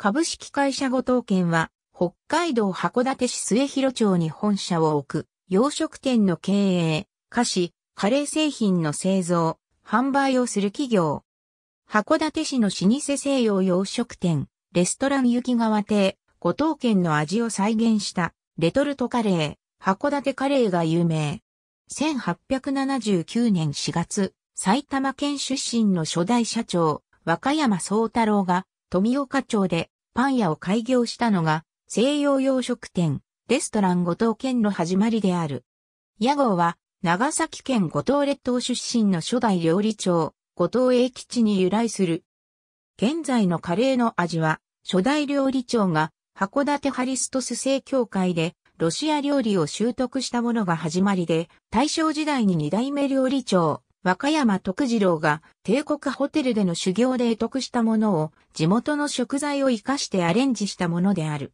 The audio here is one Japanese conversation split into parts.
株式会社五島県は、北海道函館市末広町に本社を置く、洋食店の経営、菓子、カレー製品の製造、販売をする企業。函館市の老舗西洋洋食店、レストラン雪川亭、五島県の味を再現した、レトルトカレー、函館カレーが有名。1879年4月、埼玉県出身の初代社長、若山総太郎が、富岡町でパン屋を開業したのが西洋洋食店、レストラン五島県の始まりである。屋号は長崎県五島列島出身の初代料理長、五島英吉に由来する。現在のカレーの味は初代料理長が函館ハリストス正教会でロシア料理を習得したものが始まりで、大正時代に二代目料理長、若山徳次郎が帝国ホテルでの修行で得得したものを地元の食材を活かしてアレンジしたものである。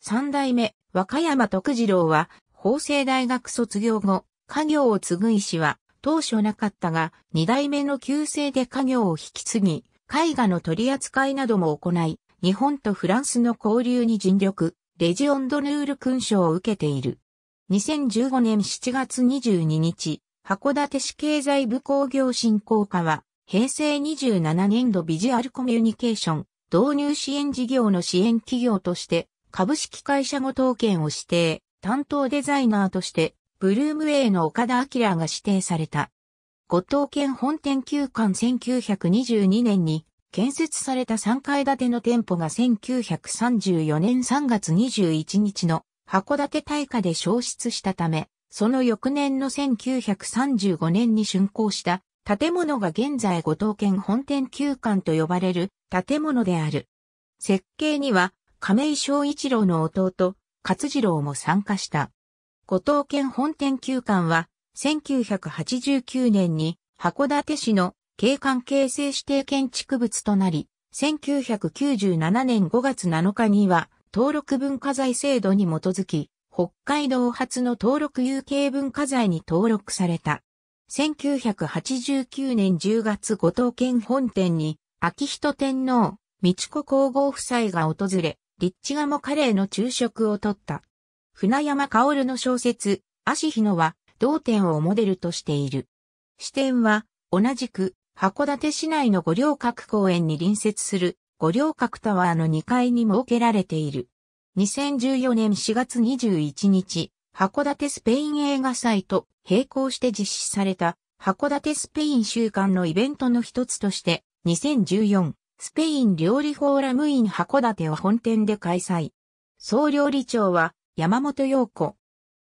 三代目若山徳次郎は法政大学卒業後、家業を継ぐ意思は当初なかったが、二代目の旧姓で家業を引き継ぎ、絵画の取り扱いなども行い、日本とフランスの交流に尽力、レジオンドヌール勲章を受けている。2015年7月22日、函館市経済部工業振興課は、平成27年度ビジュアルコミュニケーション導入支援事業の支援企業として株式会社ご当権を指定、担当デザイナーとしてブルームウェイの岡田明が指定された。ご当権本店旧館1922年に建設された3階建ての店舗が1934年3月21日の函館大火で消失したため、その翌年の1935年に竣工した建物が現在五島県本店旧館と呼ばれる建物である。設計には亀井昭一郎の弟、勝次郎も参加した。五島県本店旧館は1989年に函館市の景観形成指定建築物となり、1997年5月7日には登録文化財制度に基づき、北海道初の登録有形文化財に登録された。1989年10月五島県本店に、秋人天皇、道子皇后夫妻が訪れ、立地鴨カレーの昼食をとった。船山薫の小説、足日野は、同店をモデルとしている。支店は、同じく、函館市内の五稜郭公園に隣接する、五稜郭タワーの2階に設けられている。2014年4月21日、函館スペイン映画祭と並行して実施された函館スペイン週間のイベントの一つとして2014スペイン料理フォーラムイン函館を本店で開催。総料理長は山本陽子。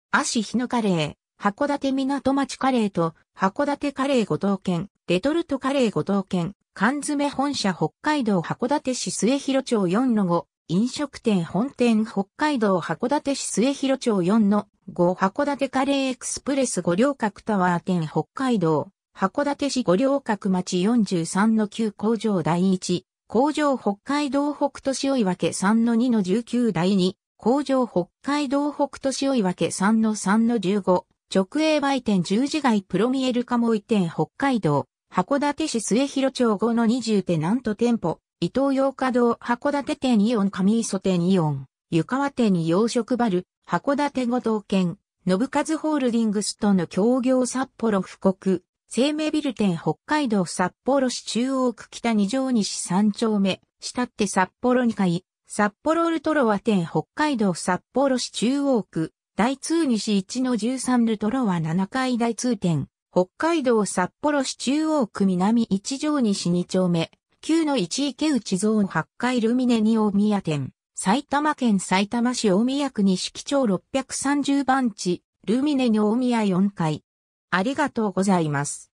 足日のカレー、函館港町カレーと函館カレー五島県、レトルトカレー五島県、缶詰本社北海道函館市末広町4の飲食店本店北海道函館市末広町4の5函館カレーエクスプレス五稜郭タワー店北海道函館市五稜郭町43の9工場第1工場北海道北都市追分3の2の19第2工場北海道北都市追分3の3の15直営売店十字街プロミエルカモイ店北海道函館市末広町5の20手なんと店舗伊東洋華堂函館店イオン上磯店イオン、湯川店に洋食バル、函館五島県、信和ホールディングスとの協業札幌布国、生命ビル店北海道札幌市中央区北二条西三丁目、下って札幌二階、札幌ウルトロワ店北海道札幌市中央区、大通西一の13ルトロワ7階大通店、北海道札幌市中央区南一条西二丁目、旧の1池内ゾーン8階ルミネに大宮店、埼玉県埼玉市大宮区西木町630番地、ルミネに大宮4階。ありがとうございます。